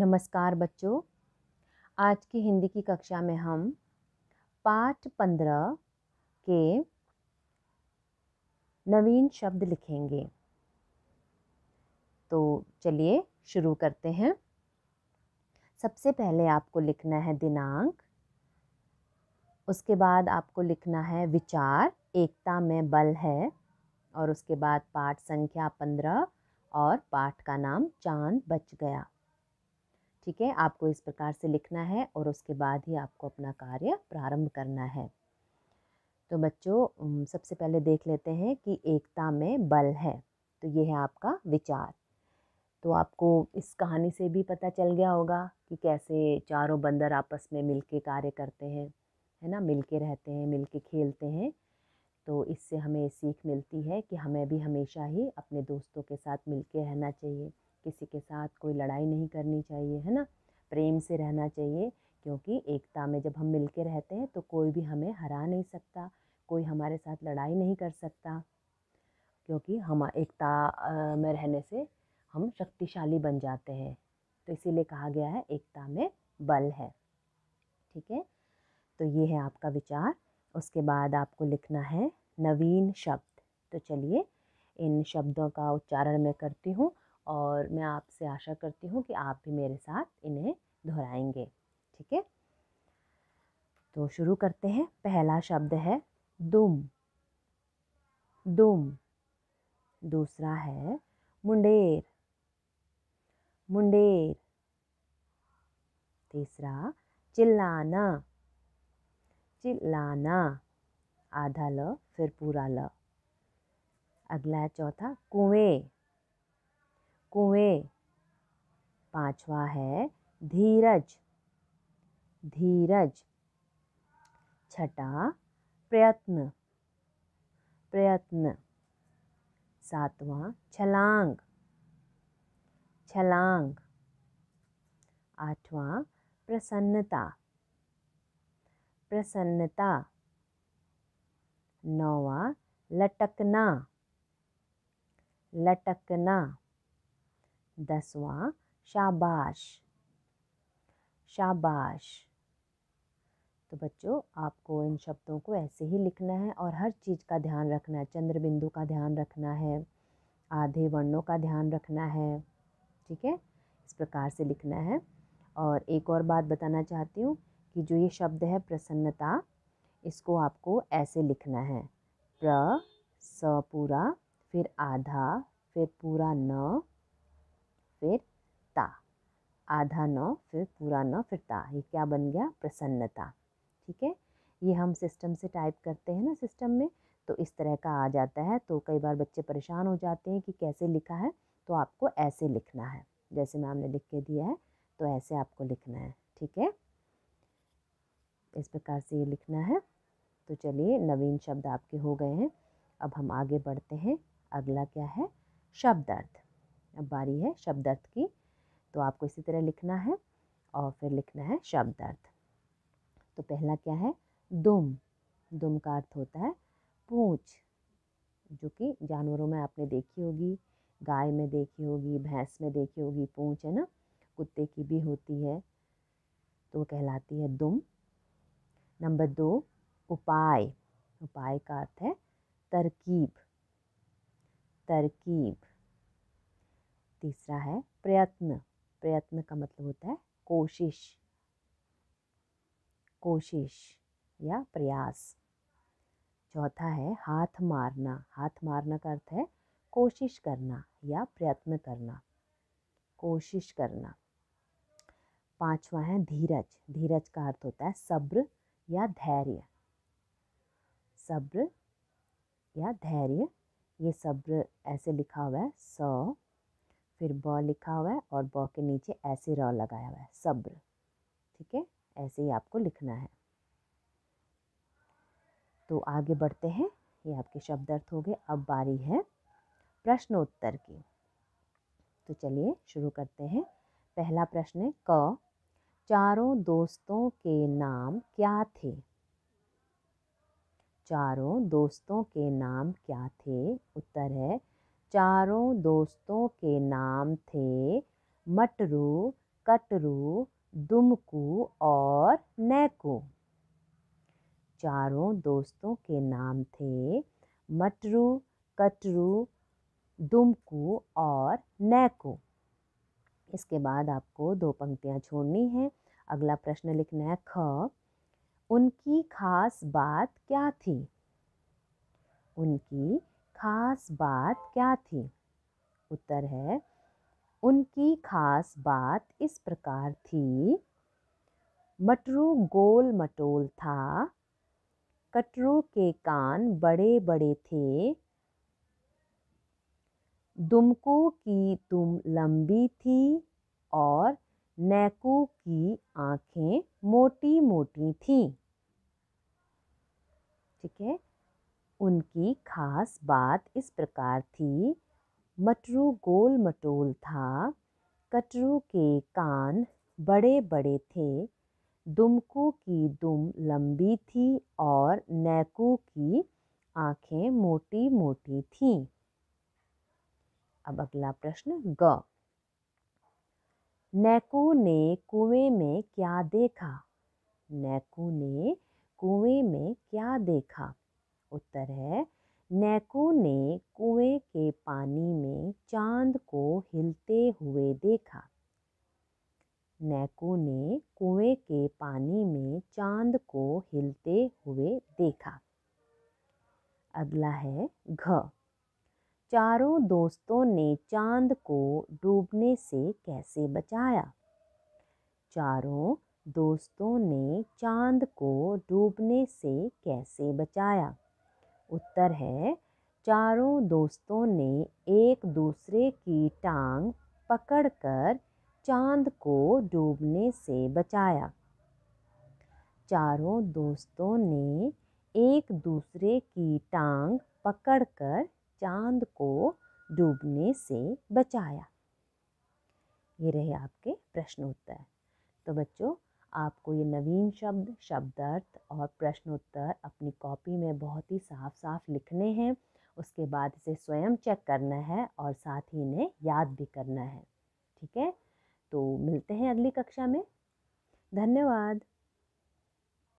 नमस्कार बच्चों आज की हिंदी की कक्षा में हम पाठ पंद्रह के नवीन शब्द लिखेंगे तो चलिए शुरू करते हैं सबसे पहले आपको लिखना है दिनांक उसके बाद आपको लिखना है विचार एकता में बल है और उसके बाद पाठ संख्या पंद्रह और पाठ का नाम चांद बच गया ठीक है आपको इस प्रकार से लिखना है और उसके बाद ही आपको अपना कार्य प्रारंभ करना है तो बच्चों सबसे पहले देख लेते हैं कि एकता में बल है तो ये है आपका विचार तो आपको इस कहानी से भी पता चल गया होगा कि कैसे चारों बंदर आपस में मिल कार्य करते हैं है ना मिल रहते हैं मिल खेलते हैं तो इससे हमें सीख मिलती है कि हमें भी हमेशा ही अपने दोस्तों के साथ मिल रहना चाहिए किसी के साथ कोई लड़ाई नहीं करनी चाहिए है ना प्रेम से रहना चाहिए क्योंकि एकता में जब हम मिल के रहते हैं तो कोई भी हमें हरा नहीं सकता कोई हमारे साथ लड़ाई नहीं कर सकता क्योंकि हम एकता में रहने से हम शक्तिशाली बन जाते हैं तो इसीलिए कहा गया है एकता में बल है ठीक है तो ये है आपका विचार उसके बाद आपको लिखना है नवीन शब्द तो चलिए इन शब्दों का उच्चारण मैं करती हूँ और मैं आपसे आशा करती हूँ कि आप भी मेरे साथ इन्हें दोहराएंगे ठीक है तो शुरू करते हैं पहला शब्द है दुम दुम दूसरा है मुंडेर मुंडेर तीसरा चिल्लाना चिल्लाना आधा ल फिर पूरा ल अगला है चौथा कुएं कुएं पांचवा है धीरज धीरज छठा प्रयत्न प्रयत्न सातवां छलांग छलांग आठवां प्रसन्नता प्रसन्नता नौवा लटकना लटकना दसवा शाबाश शाबाश तो बच्चों आपको इन शब्दों को ऐसे ही लिखना है और हर चीज़ का ध्यान रखना है चंद्र बिंदु का ध्यान रखना है आधे वर्णों का ध्यान रखना है ठीक है इस प्रकार से लिखना है और एक और बात बताना चाहती हूँ कि जो ये शब्द है प्रसन्नता इसको आपको ऐसे लिखना है प्र स पूरा फिर आधा फिर पूरा न फिर ता आधा नौ फिर पूरा नौ फिर ता ये क्या बन गया प्रसन्नता ठीक है ये हम सिस्टम से टाइप करते हैं ना सिस्टम में तो इस तरह का आ जाता है तो कई बार बच्चे परेशान हो जाते हैं कि कैसे लिखा है तो आपको ऐसे लिखना है जैसे मैम ने लिख के दिया है तो ऐसे आपको लिखना है ठीक है इस प्रकार से ये लिखना है तो चलिए नवीन शब्द आपके हो गए हैं अब हम आगे बढ़ते हैं अगला क्या है शब्दार्थ अब बारी है शब्दार्थ की तो आपको इसी तरह लिखना है और फिर लिखना है शब्दार्थ तो पहला क्या है दुम दुम का अर्थ होता है पूँछ जो कि जानवरों में आपने देखी होगी गाय में देखी होगी भैंस में देखी होगी पूँछ है ना कुत्ते की भी होती है तो कहलाती है दुम नंबर दो उपाय उपाय का अर्थ है तरकीब तरकीब तीसरा है प्रयत्न प्रयत्न का मतलब होता है कोशिश कोशिश या प्रयास चौथा है हाथ मारना हाथ मारना का अर्थ है कोशिश करना या प्रयत्न करना कोशिश करना पांचवा है धीरज धीरज का अर्थ होता है सब्र या धैर्य सब्र या धैर्य ये सब्र ऐसे लिखा हुआ है स फिर ब लिखा हुआ है और ब के नीचे ऐसे र लगाया हुआ है सब्र ठीक है ऐसे ही आपको लिखना है तो आगे बढ़ते हैं ये आपके शब्द अर्थ हो गए अब बारी है प्रश्नोत्तर की तो चलिए शुरू करते हैं पहला प्रश्न है क चारों दोस्तों के नाम क्या थे चारों दोस्तों के नाम क्या थे उत्तर है चारों दोस्तों के नाम थे मटरू कटरू दुमकू और नैकू चारों दोस्तों के नाम थे मटरू कटरू दुमकू और नैकू इसके बाद आपको दो पंक्तियाँ छोड़नी हैं अगला प्रश्न लिखना है ख उनकी खास बात क्या थी उनकी खास बात क्या थी उत्तर है उनकी खास बात इस प्रकार थी मटरू गोल मटोल था कटरू के कान बड़े बड़े थे दुमकू की तुम लंबी थी और नैकू की आंखें मोटी मोटी थीं ठीक है उनकी खास बात इस प्रकार थी मटरू गोल मटोल था कटरू के कान बड़े बड़े थे दुमकू की दुम लंबी थी और नैकू की आंखें मोटी मोटी थीं अब अगला प्रश्न ग नैकू ने कुएं में क्या देखा नैकू ने कुएं में क्या देखा उत्तर है नैको ने कुएं के पानी में चांद को हिलते हुए देखा नैको ने कुएं के पानी में चांद को हिलते हुए देखा अगला है घ चारों दोस्तों ने चांद को डूबने से कैसे बचाया चारों दोस्तों ने चांद को डूबने से कैसे बचाया उत्तर है चारों दोस्तों ने एक दूसरे की टांग पकड़कर चांद को डूबने से बचाया चारों दोस्तों ने एक दूसरे की टांग पकड़कर चांद को डूबने से बचाया ये रहे आपके प्रश्नोत्तर तो बच्चों आपको ये नवीन शब्द शब्दार्थ और प्रश्नोत्तर अपनी कॉपी में बहुत ही साफ साफ लिखने हैं उसके बाद इसे स्वयं चेक करना है और साथ ही इन्हें याद भी करना है ठीक है तो मिलते हैं अगली कक्षा में धन्यवाद